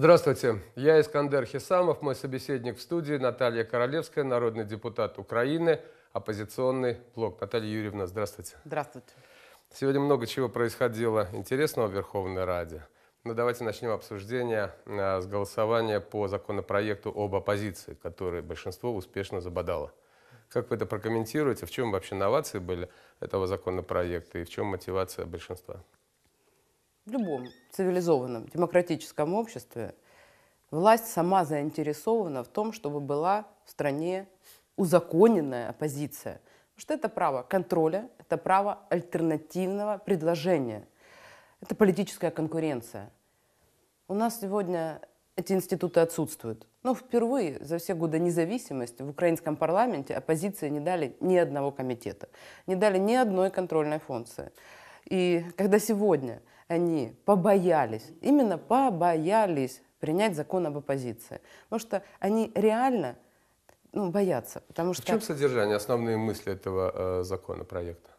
Здравствуйте, я Искандер Хисамов, мой собеседник в студии Наталья Королевская, народный депутат Украины, оппозиционный блок. Наталья Юрьевна, здравствуйте. Здравствуйте. Сегодня много чего происходило интересного в Верховной Раде. Но ну, давайте начнем обсуждение а, с голосования по законопроекту об оппозиции, который большинство успешно забодало. Как вы это прокомментируете? В чем вообще новации были этого законопроекта и в чем мотивация большинства? в любом цивилизованном демократическом обществе власть сама заинтересована в том, чтобы была в стране узаконенная оппозиция. Потому что это право контроля, это право альтернативного предложения, это политическая конкуренция. У нас сегодня эти институты отсутствуют. Но ну, впервые за все годы независимости в украинском парламенте оппозиции не дали ни одного комитета, не дали ни одной контрольной функции. И когда сегодня они побоялись, именно побоялись принять закон об оппозиции. Потому что они реально ну, боятся. Потому а что... В чем содержание, основные мысли этого э, законопроекта?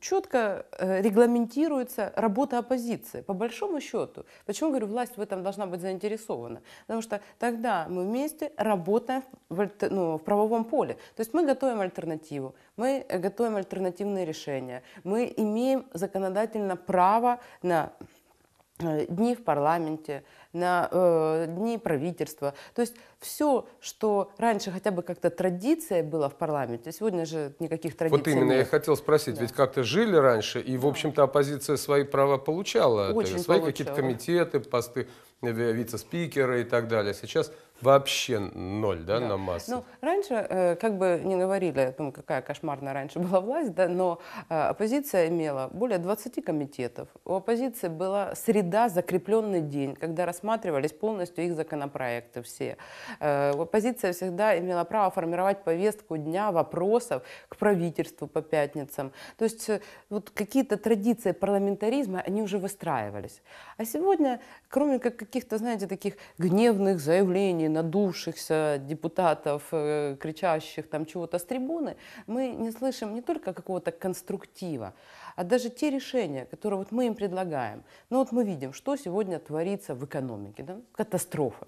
четко э, регламентируется работа оппозиции, по большому счету. Почему, говорю, власть в этом должна быть заинтересована? Потому что тогда мы вместе работаем в, ну, в правовом поле. То есть мы готовим альтернативу, мы готовим альтернативные решения, мы имеем законодательно право на э, дни в парламенте, на э, дни правительства. То есть все, что раньше хотя бы как-то традиция была в парламенте, сегодня же никаких традиций Вот именно, нет. я хотел спросить, да. ведь как-то жили раньше, и, в общем-то, оппозиция свои права получала. Очень это, свои какие-то комитеты, посты э, вице-спикера и так далее. Сейчас вообще ноль, да, да. на массы. Ну, раньше, э, как бы не говорили о том, какая кошмарная раньше была власть, да, но э, оппозиция имела более 20 комитетов. У оппозиции была среда, закрепленный день, когда раз рассматривались полностью их законопроекты все. Оппозиция э, всегда имела право формировать повестку дня вопросов к правительству по пятницам. То есть э, вот какие-то традиции парламентаризма, они уже выстраивались. А сегодня, кроме как каких-то, знаете, таких гневных заявлений, надувшихся депутатов, э, кричащих там чего-то с трибуны, мы не слышим не только какого-то конструктива, а даже те решения, которые вот мы им предлагаем. Ну вот мы видим, что сегодня творится в экономике, да? катастрофа.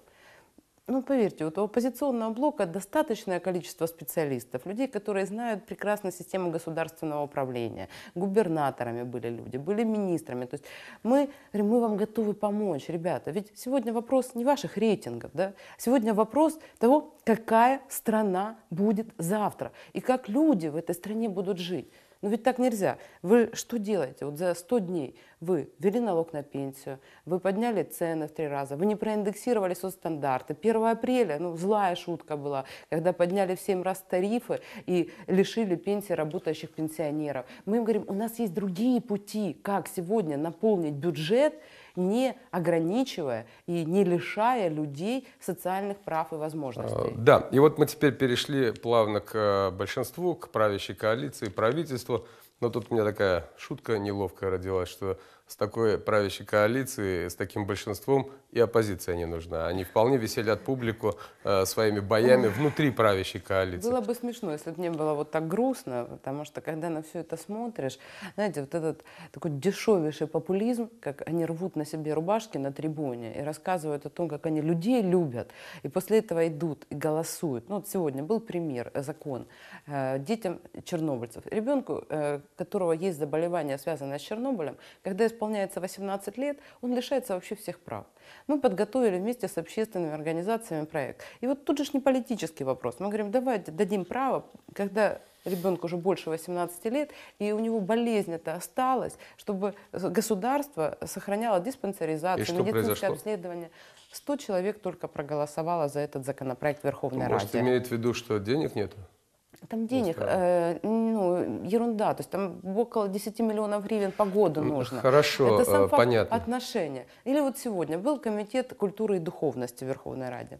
Ну, поверьте, вот у оппозиционного блока достаточное количество специалистов, людей, которые знают прекрасно систему государственного управления. Губернаторами были люди, были министрами. То есть мы говорим, мы вам готовы помочь, ребята. Ведь сегодня вопрос не ваших рейтингов, да? Сегодня вопрос того, какая страна будет завтра и как люди в этой стране будут жить. Но ну, ведь так нельзя. Вы что делаете? Вот за 100 дней вы ввели налог на пенсию, вы подняли цены в три раза, вы не проиндексировали соцстандарты. 1 апреля, ну, злая шутка была, когда подняли в 7 раз тарифы и лишили пенсии работающих пенсионеров. Мы им говорим, у нас есть другие пути, как сегодня наполнить бюджет, не ограничивая и не лишая людей социальных прав и возможностей. Э, да, и вот мы теперь перешли плавно к э, большинству, к правящей коалиции, правительству. Но тут у меня такая шутка неловкая родилась, что с такой правящей коалицией, с таким большинством и оппозиция не нужна. Они вполне веселят публику э, своими боями внутри правящей коалиции. Было бы смешно, если бы не было вот так грустно, потому что когда на все это смотришь, знаете, вот этот такой дешевейший популизм, как они рвут на себе рубашки на трибуне и рассказывают о том, как они людей любят, и после этого идут и голосуют. Ну вот сегодня был пример, э, закон, э, детям чернобыльцев. Ребенку, э, которого есть заболевание, связанное с Чернобылем, когда исполняется 18 лет, он лишается вообще всех прав. Мы подготовили вместе с общественными организациями проект. И вот тут же не политический вопрос. Мы говорим, давайте дадим право, когда ребенку уже больше 18 лет, и у него болезнь это осталась, чтобы государство сохраняло диспансеризацию, медицинское произошло? обследование. 100 человек только проголосовало за этот законопроект Верховной Ради. Может, имеет в виду, что денег нету? Там денег, э, ну, ерунда, то есть там около 10 миллионов гривен по году нужно. Хорошо, Это сам э, понятно. отношения. Или вот сегодня был комитет культуры и духовности в Верховной Раде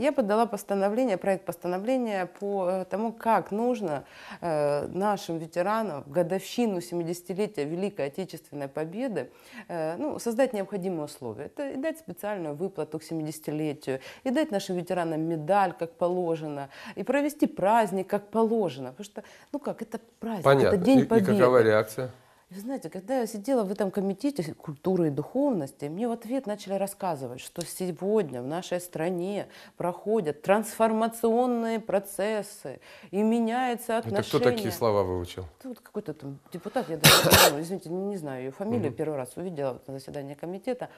я подала постановление, проект постановления по э, тому, как нужно э, нашим ветеранам в годовщину 70-летия Великой Отечественной Победы э, ну, создать необходимые условия. Это и дать специальную выплату к 70-летию, и дать нашим ветеранам медаль, как положено, и провести праздник, как положено. Потому что, ну как, это праздник, Понятно. это День и, Победы. И какова реакция? Вы знаете, когда я сидела в этом комитете культуры и духовности, мне в ответ начали рассказывать, что сегодня в нашей стране проходят трансформационные процессы и меняется отношение. Это кто такие слова выучил? Это вот какой-то там депутат, я даже не знаю, извините, не знаю ее фамилию, угу. первый раз увидела на заседании комитета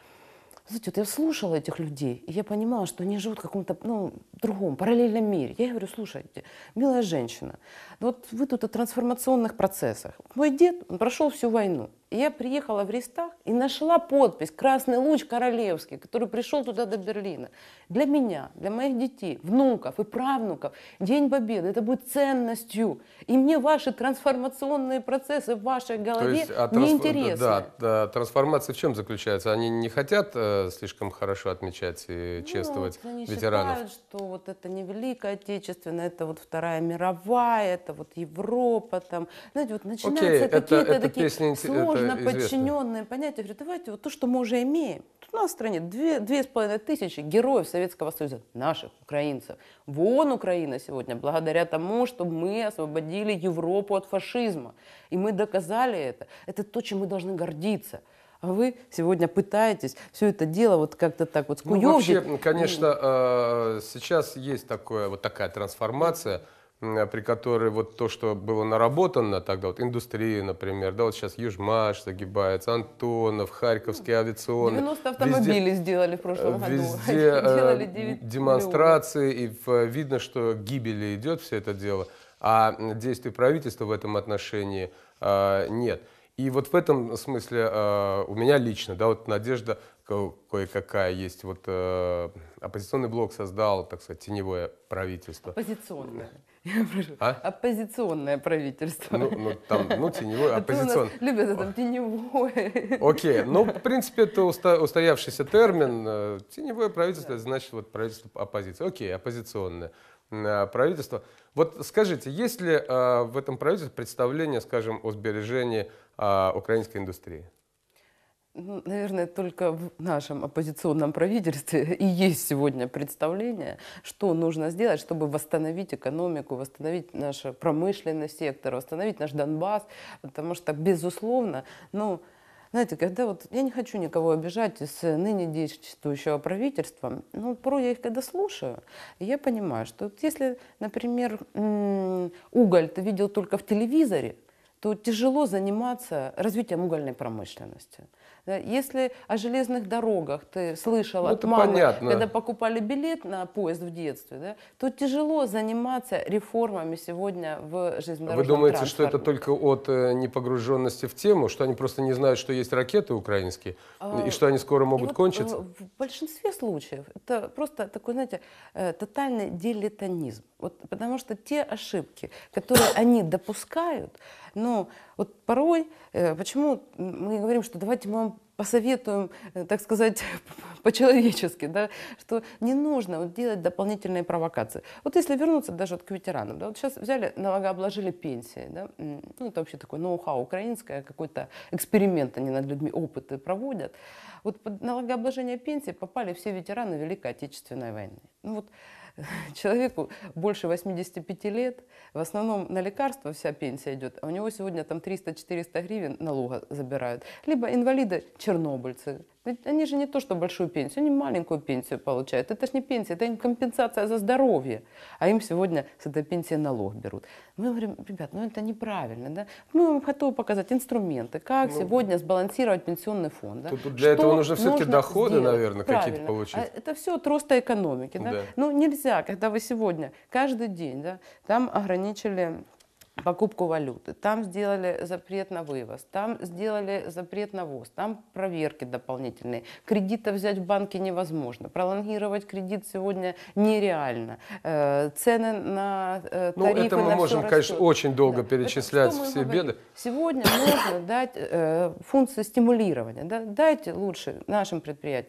знаете, вот я слушала этих людей, и я понимала, что они живут в каком-то ну, другом, параллельном мире. Я говорю, слушайте, милая женщина, ну вот вы тут о трансформационных процессах. Мой дед, он прошел всю войну я приехала в Рестах и нашла подпись «Красный луч Королевский», который пришел туда до Берлина. Для меня, для моих детей, внуков и правнуков День Победы это будет ценностью. И мне ваши трансформационные процессы в вашей голове есть, а трансф... неинтересны. Да, да, трансформация в чем заключается? Они не хотят э, слишком хорошо отмечать и чествовать ну, они ветеранов? Они считают, что вот это не великое отечественное, это вот Вторая мировая, это вот Европа. Там. Знаете, вот начинаются какие-то такие песня, сложные на известно. подчиненное понятие. Говорю, давайте вот то, что мы уже имеем. Тут у нас в стране две, две с половиной тысячи героев Советского Союза, наших украинцев. Вон Украина сегодня, благодаря тому, что мы освободили Европу от фашизма. И мы доказали это. Это то, чем мы должны гордиться. А вы сегодня пытаетесь все это дело вот как-то так вот скуёвить. Ну, вообще, конечно, а, сейчас есть такое, вот такая трансформация – а, при которой вот то, что было наработано тогда, вот индустрия, например, да, вот сейчас Южмаш загибается, Антонов, Харьковский ну, авиационный. 90 автомобилей везде, сделали в прошлом году. Везде э, демонстрации, и э, видно, что гибели идет все это дело, а действий правительства в этом отношении э, нет. И вот в этом смысле э, у меня лично, да, вот надежда кое-какая есть. Вот э, оппозиционный блок создал, так сказать, теневое правительство. Оппозиционное. Я прошу. А? Оппозиционное правительство. Ну, ну, там, ну, теневое, оппозиционное. Любят это, теневое. Окей, ну, в принципе, это устоявшийся термин. Э, теневое правительство, значит, вот правительство оппозиции. Окей, оппозиционное э, правительство. Вот скажите, есть ли э, в этом правительстве представление, скажем, о сбережении украинской индустрии? Ну, наверное, только в нашем оппозиционном правительстве и есть сегодня представление, что нужно сделать, чтобы восстановить экономику, восстановить наш промышленный сектор, восстановить наш Донбасс, потому что, безусловно, ну, знаете, когда вот я не хочу никого обижать из ныне действующего правительства, но ну, порой я их когда слушаю, я понимаю, что вот если, например, уголь ты видел только в телевизоре, то тяжело заниматься развитием угольной промышленности. Да, если о железных дорогах ты слышал ну, от мамы, понятно. когда покупали билет на поезд в детстве, да, то тяжело заниматься реформами сегодня в железнодорожном Вы думаете, транспорте. что это только от э, непогруженности в тему, что они просто не знают, что есть ракеты украинские, а, и что они скоро могут вот, э, кончиться? В большинстве случаев это просто такой, знаете, э, тотальный дилетанизм. Вот, потому что те ошибки, которые они допускают, но ну, вот порой, э, почему мы говорим, что давайте мы вам посоветуем, э, так сказать, по-человечески, да, что не нужно вот делать дополнительные провокации. Вот если вернуться даже вот к ветеранам, да, вот сейчас взяли, налогообложили пенсии, да, ну, это вообще такой ноу-хау украинское, какой-то эксперимент они над людьми опыты проводят. Вот под налогообложение пенсии попали все ветераны Великой Отечественной войны. Ну, вот человеку больше 85 лет, в основном на лекарства вся пенсия идет, а у него сегодня там 300-400 гривен налога забирают. Либо инвалиды чернобыльцы, они же не то, что большую пенсию, они маленькую пенсию получают. Это же не пенсия, это им компенсация за здоровье. А им сегодня с этой пенсии налог берут. Мы говорим, ребят, ну это неправильно. Да? Мы вам готовы показать инструменты, как ну, сегодня сбалансировать пенсионный фонд. Да? Тут, тут для что этого нужно все-таки доходы, сделать. наверное, какие-то а получить. А это все от роста экономики. Да? Да. Ну нельзя, когда вы сегодня каждый день да, там ограничили покупку валюты, там сделали запрет на вывоз, там сделали запрет на ввоз, там проверки дополнительные. Кредита взять в банке невозможно, пролонгировать кредит сегодня нереально. Э, цены на тарифы... Э, ну, это мы можем, конечно, очень долго да. перечислять это, все беды. Сегодня можно дать э, функции стимулирования. Да? Дайте лучше нашим предприятиям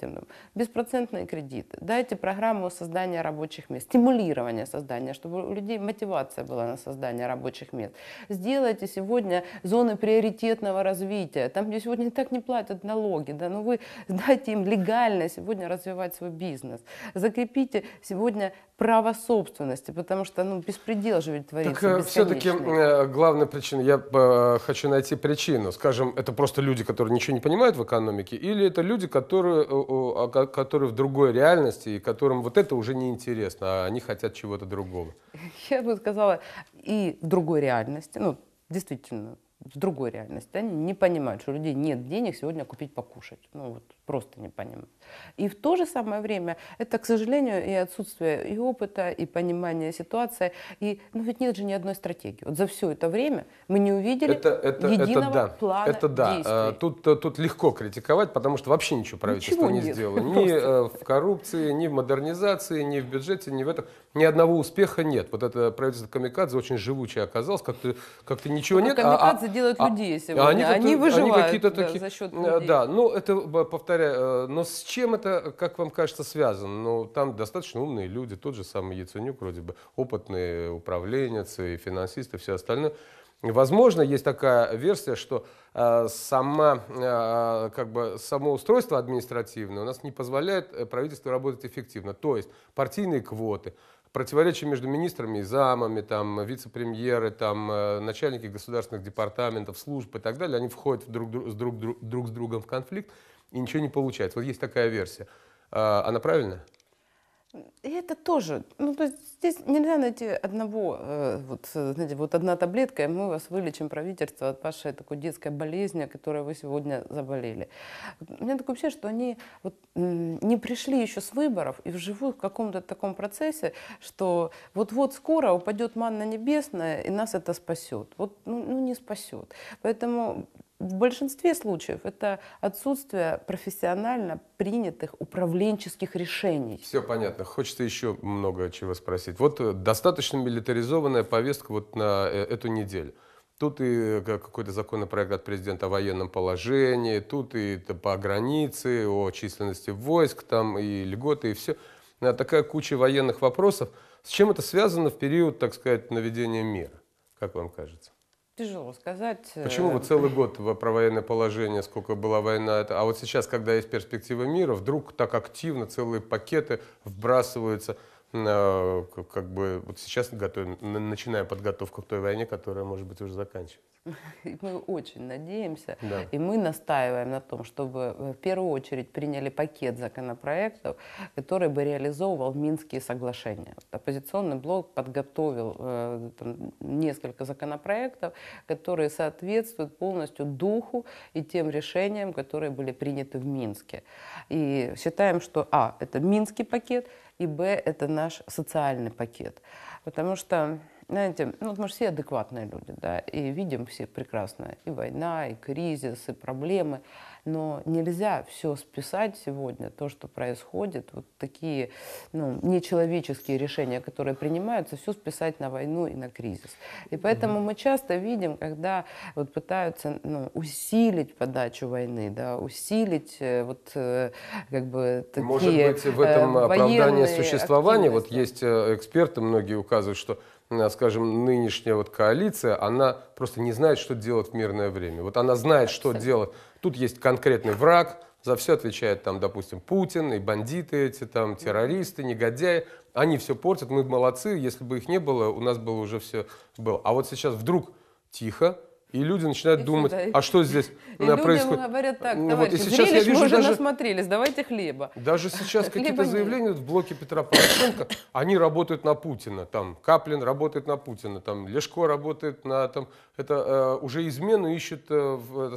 беспроцентные кредиты, дайте программу создания рабочих мест, стимулирования создания, чтобы у людей мотивация была на создание рабочих мест момент. Сделайте сегодня зоны приоритетного развития, там, где сегодня так не платят налоги, да, но ну вы дайте им легально сегодня развивать свой бизнес. Закрепите сегодня право собственности, потому что ну, беспредел же ведь творится. Так э, все-таки э, главная причина, я э, хочу найти причину. Скажем, это просто люди, которые ничего не понимают в экономике, или это люди, которые, а, которые в другой реальности, и которым вот это уже не интересно, а они хотят чего-то другого? Я бы сказала, и в другой реальности, ну, действительно, в другой реальности. Они не понимают, что у людей нет денег сегодня купить покушать. Ну вот просто не понимают. И в то же самое время это, к сожалению, и отсутствие и опыта, и понимания ситуации. И, ну ведь нет же ни одной стратегии. Вот за все это время мы не увидели это, это, единого это да. плана это да. А, действий. Тут, тут легко критиковать, потому что вообще ничего правительство ничего не нет. сделало. Ни просто. Э, в коррупции, ни в модернизации, ни в бюджете, ни в этом. Ни одного успеха нет. Вот это правительство Камикадзе очень живучее оказалось. Как-то как то ничего ну, нет. А, а делают а, люди, а сегодня, они, они выживают они да, такие, за счет э, людей. Да, ну это, э, повторяю, э, но с чем это, как вам кажется, связано? Ну, там достаточно умные люди, тот же самый Яценюк, вроде бы, опытные управленец и финансисты, все остальное. Возможно, есть такая версия, что э, сама, э, как бы, само устройство административное у нас не позволяет правительству работать эффективно. То есть партийные квоты, противоречия между министрами и замами, там, вице-премьеры, там, э, начальники государственных департаментов, служб и так далее, они входят друг, друг, друг, друг с другом в конфликт, и ничего не получается. Вот есть такая версия. А, она правильная? И это тоже, ну, то есть здесь нельзя найти одного, э, вот, э, знаете, вот одна таблетка, и мы вас вылечим, правительство, от вашей такой детской болезни, которой вы сегодня заболели. У меня такое ощущение, что они вот, не пришли еще с выборов и живут в каком-то таком процессе, что вот-вот скоро упадет манна небесная, и нас это спасет. Вот, ну, ну не спасет. Поэтому в большинстве случаев это отсутствие профессионально принятых управленческих решений. Все понятно. Хочется еще много чего спросить. Вот э, достаточно милитаризованная повестка вот на э, эту неделю. Тут и э, какой-то законопроект от президента о военном положении, тут и по границе, о численности войск, там и льготы, и все. Такая куча военных вопросов. С чем это связано в период, так сказать, наведения мира, как вам кажется? тяжело сказать. Э, Почему вы целый год про военное положение, сколько была война, а вот сейчас, когда есть перспектива мира, вдруг так активно целые пакеты вбрасываются Э, как бы вот сейчас готовим, начинаем подготовку к той войне, которая, может быть, уже заканчивается. Мы очень надеемся, да. и мы настаиваем на том, чтобы э, в первую очередь приняли пакет законопроектов, который бы реализовывал Минские соглашения. Оппозиционный блок подготовил э, там, несколько законопроектов, которые соответствуют полностью духу и тем решениям, которые были приняты в Минске. И считаем, что, а, это Минский пакет – и Б – это наш социальный пакет. Потому что знаете, ну вот мы же все адекватные люди, да, и видим все прекрасно, и война, и кризис, и проблемы но нельзя все списать сегодня, то, что происходит, вот такие ну, нечеловеческие решения, которые принимаются, все списать на войну и на кризис. И поэтому mm-hmm. мы часто видим, когда вот пытаются ну, усилить подачу войны, да, усилить э, вот э, как бы такие Может быть, в этом э, оправдание существования, вот есть эксперты, многие указывают, что скажем, нынешняя вот коалиция, она просто не знает, что делать в мирное время. Вот она знает, Абсолютно. что делать Тут есть конкретный враг, за все отвечает там, допустим, Путин и бандиты эти, там, террористы, негодяи. Они все портят, мы молодцы, если бы их не было, у нас было уже все было. А вот сейчас вдруг тихо, и люди начинают и думать, сюда. а что здесь и происходит? говорят так, ну, товарищи, вот, и сейчас я вижу мы уже даже, насмотрелись, давайте хлеба. Даже сейчас какие-то заявления в блоке Петра Порошенко, они работают на Путина, там Каплин работает на Путина, там Лешко работает на, там, это э, уже измену ищут. Э, в,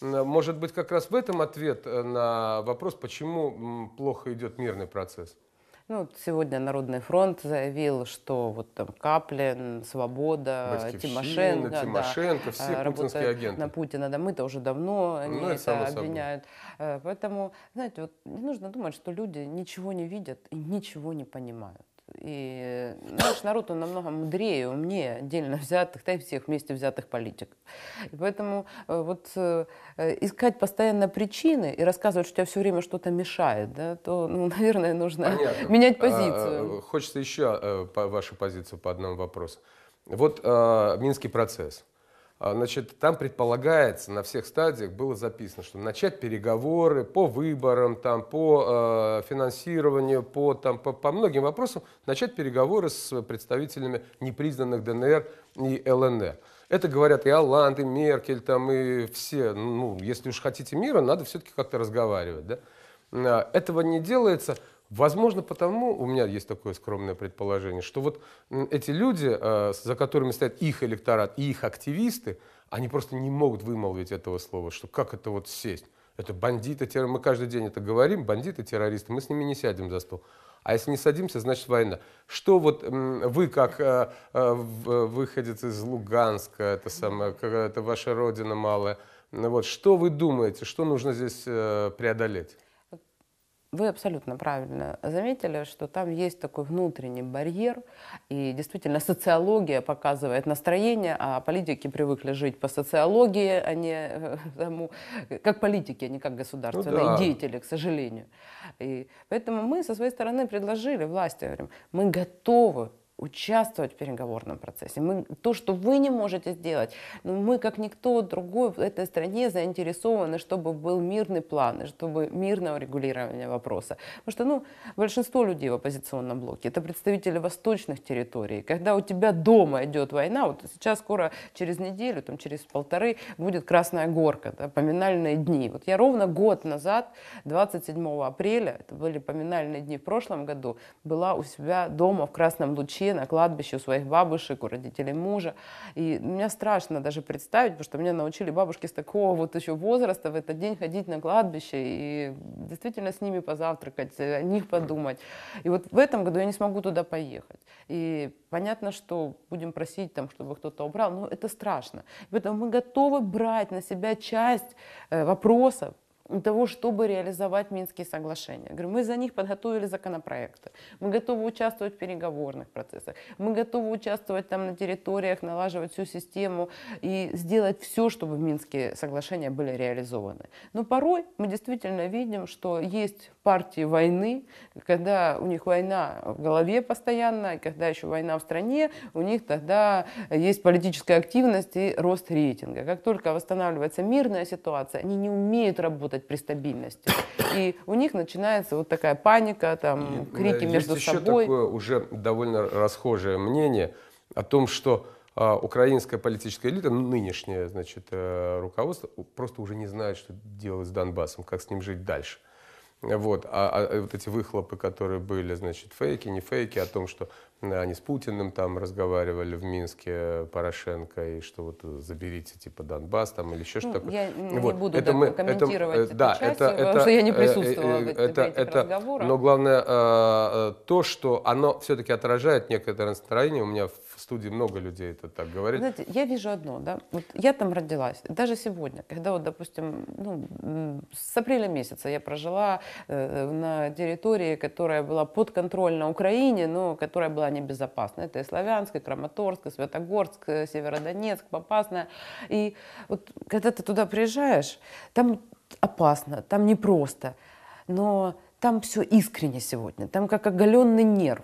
Э, может быть, как раз в этом ответ э, на вопрос, почему плохо идет мирный процесс? Ну, сегодня Народный фронт заявил, что вот там Каплин, Свобода, Тимошенко, Тимошенко, да, все э, путинские агенты. на Путина, да, мы-то уже давно ну, они ну, это, это обвиняют. Собой. Поэтому, знаете, вот не нужно думать, что люди ничего не видят и ничего не понимают. И наш народ, он намного мудрее, умнее отдельно взятых, да и всех вместе взятых политиков. И поэтому э, вот э, э, искать постоянно причины и рассказывать, что тебя все время что-то мешает, да, то, ну, наверное, нужно Понятно. менять а, позицию. А, хочется еще вашу позицию по одному вопросу. Вот а, Минский процесс. А, значит, там предполагается, на всех стадиях было записано, что начать переговоры по выборам, там, по э, финансированию, по, там, по, по многим вопросам, начать переговоры с представителями непризнанных ДНР и ЛНР. Это говорят и Оланд, и Меркель, там, и все. Ну, если уж хотите мира, надо все-таки как-то разговаривать. Да? Э, этого не делается. Возможно, потому у меня есть такое скромное предположение, что вот эти люди, э, за которыми стоят их электорат и их активисты, они просто не могут вымолвить этого слова, что как это вот сесть. Это бандиты, террористы. Мы каждый день это говорим, бандиты, террористы, мы с ними не сядем за стол. А если не садимся, значит война. Что вот вы, как э, э, выходец из Луганска, это самое, это ваша родина малая, ну вот, что вы думаете, что нужно здесь преодолеть? Вы абсолютно правильно заметили, что там есть такой внутренний барьер, и действительно социология показывает настроение, а политики привыкли жить по социологии, а не тому, э, как политики, а не как государственные ну, да. деятели, к сожалению. И поэтому мы со своей стороны предложили власти, говорим, мы готовы участвовать в переговорном процессе. Мы, то, что вы не можете сделать, но ну, мы, как никто другой в этой стране, заинтересованы, чтобы был мирный план, чтобы мирное урегулирование вопроса. Потому что ну, большинство людей в оппозиционном блоке – это представители восточных территорий. Когда у тебя дома идет война, вот сейчас скоро, через неделю, там, через полторы, будет Красная Горка, да, поминальные дни. Вот я ровно год назад, 27 апреля, это были поминальные дни в прошлом году, была у себя дома в Красном Луче вообще на кладбище у своих бабушек, у родителей мужа. И меня страшно даже представить, потому что меня научили бабушки с такого вот еще возраста в этот день ходить на кладбище и действительно с ними позавтракать, о них подумать. И вот в этом году я не смогу туда поехать. И понятно, что будем просить там, чтобы кто-то убрал, но это страшно. поэтому мы готовы брать на себя часть э, вопросов, того, чтобы реализовать Минские соглашения. Говорю, мы за них подготовили законопроекты, мы готовы участвовать в переговорных процессах, мы готовы участвовать там на территориях, налаживать всю систему и сделать все, чтобы Минские соглашения были реализованы. Но порой мы действительно видим, что есть партии войны, когда у них война в голове постоянно, и когда еще война в стране, у них тогда есть политическая активность и рост рейтинга. Как только восстанавливается мирная ситуация, они не умеют работать работать при стабильности. И у них начинается вот такая паника, там, крики Есть между еще собой. такое уже довольно расхожее мнение о том, что а, украинская политическая элита, нынешнее значит, э, руководство, просто уже не знает, что делать с Донбассом, как с ним жить дальше. Вот, а, а э, вот эти выхлопы, которые были, значит, фейки, не фейки, о том, что они с Путиным там разговаривали в Минске, э, Порошенко, и что вот э, заберите типа Донбасс там или еще ну, что-то Я вот. не буду это мы, комментировать э, это, эту да, часть, это, потому это, что я не присутствовала это, в этих это, разговорах. Но главное то, что оно все-таки отражает некоторое настроение. У меня в студии много людей это так говорит. Знаете, я вижу одно, да, вот я там родилась, даже сегодня, когда вот, допустим, ну, с апреля месяца я прожила на территории, которая была подконтрольна Украине, но которая была плане безопасно. Это и Славянск, и Краматорск, и Святогорск, и Северодонецк, Попасная. И вот когда ты туда приезжаешь, там опасно, там непросто, но там все искренне сегодня, там как оголенный нерв.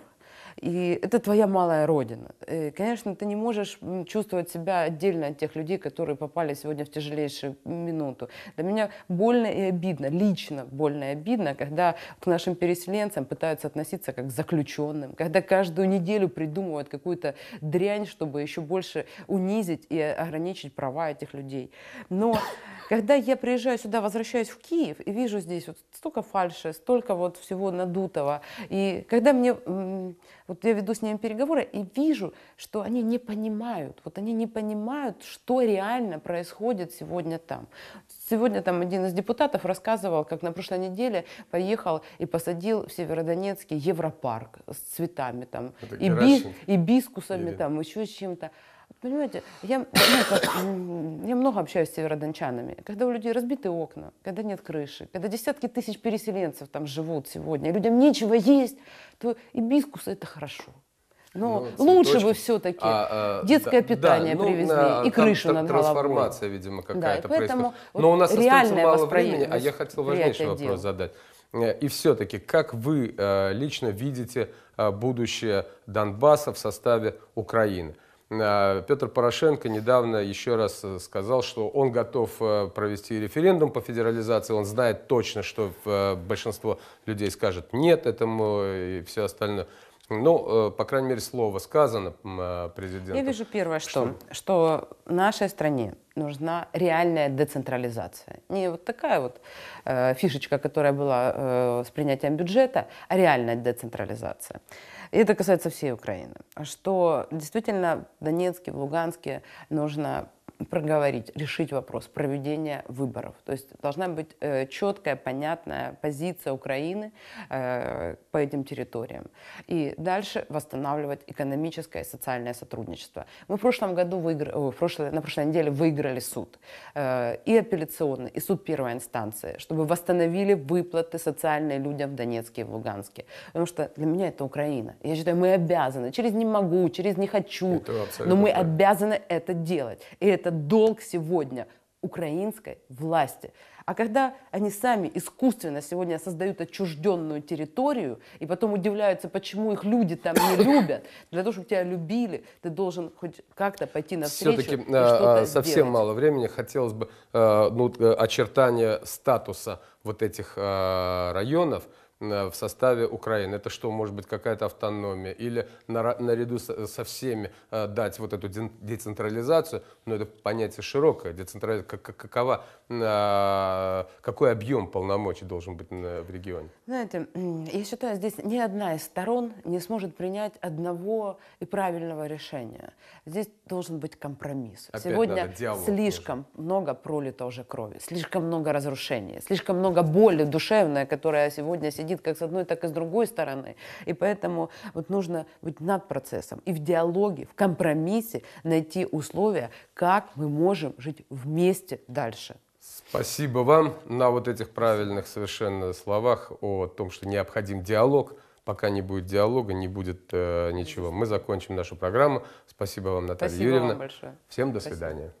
И это твоя малая родина. И, э, конечно, ты не можешь чувствовать себя отдельно от тех людей, которые попали сегодня в тяжелейшую минуту. Для меня больно и обидно, лично больно и обидно, когда к нашим переселенцам пытаются относиться как к заключенным, когда каждую неделю придумывают какую-то дрянь, чтобы еще больше унизить и ограничить права этих людей. Но когда я приезжаю сюда, возвращаюсь в Киев и вижу здесь вот столько фальши, столько вот всего надутого, и когда мне вот я веду с ними переговоры и вижу, что они не понимают. Вот они не понимают, что реально происходит сегодня там. Сегодня там один из депутатов рассказывал, как на прошлой неделе поехал и посадил в Северодонецкий Европарк с цветами там, и, бис, и бискусами, Или... там, еще с чем-то. Понимаете, я, ну, как, я много общаюсь с северодончанами. Когда у людей разбиты окна, когда нет крыши, когда десятки тысяч переселенцев там живут сегодня, людям нечего есть, то гибискус это хорошо. Но ну, лучше бы все-таки а, а, детское да, питание да, ну, привезли ну, и крышу там, над головой. Трансформация, видимо, какая-то да, происходит. Но вот у нас остается мало времени, а я хотел важнейший вопрос дел. задать. Э, и все-таки, как вы э, лично видите э, будущее Донбасса в составе Украины? А, Петр Порошенко недавно еще раз э, сказал, что он готов э, провести референдум по федерализации, он знает точно, что э, большинство людей скажет нет этому и все остальное. Ну, по крайней мере, слово сказано президентом. Я вижу первое, что, что, нашей стране нужна реальная децентрализация. Не вот такая вот э, фишечка, которая была э, с принятием бюджета, а реальная децентрализация. И это касается всей Украины. А что действительно в Донецке, в Луганске нужно проговорить, решить вопрос проведения выборов. То есть должна быть э, четкая, понятная позиция Украины э, по этим территориям. И дальше восстанавливать экономическое и социальное сотрудничество. Мы в прошлом году выиграли, в прошлой, на прошлой неделе выиграли суд. Э, и апелляционный, и суд первой инстанции, чтобы восстановили выплаты социальные людям в Донецке и в Луганске. Потому что для меня это Украина. Я считаю, мы обязаны. Через «не могу», через «не хочу». Но мы так. обязаны это делать. И это это долг сегодня украинской власти. А когда они сами искусственно сегодня создают отчужденную территорию и потом удивляются, почему их люди там не любят, для того, чтобы тебя любили, ты должен хоть как-то пойти на встречу. Все-таки э, а, совсем сделать. мало времени. Хотелось бы а, ну, э, ну, очертание статуса вот этих а, районов – Э, в составе Украины. Это что, может быть, какая-то автономия? Или наряду со всеми э, дать вот эту децентрализацию? Но ну, это понятие широкое. Децентрализация, какова, э, какой объем полномочий должен быть в регионе? Знаете, я считаю, здесь ни одна из сторон не сможет принять одного и правильного решения. Здесь должен быть компромисс. Опять Сегодня слишком нужен. много пролито уже крови, слишком много разрушений, слишком много боли душевной, которая сегодня сидит градит как с одной, так и с другой стороны. И поэтому вот нужно быть над процессом и в диалоге, в компромиссе найти условия, как мы можем жить вместе дальше. Спасибо вам на вот этих правильных совершенно словах о том, что необходим диалог. Пока не будет диалога, не будет э, ничего. Мы закончим нашу программу. Спасибо вам, Наталья Спасибо Юрьевна. Вам большое. Всем до Спасибо. свидания.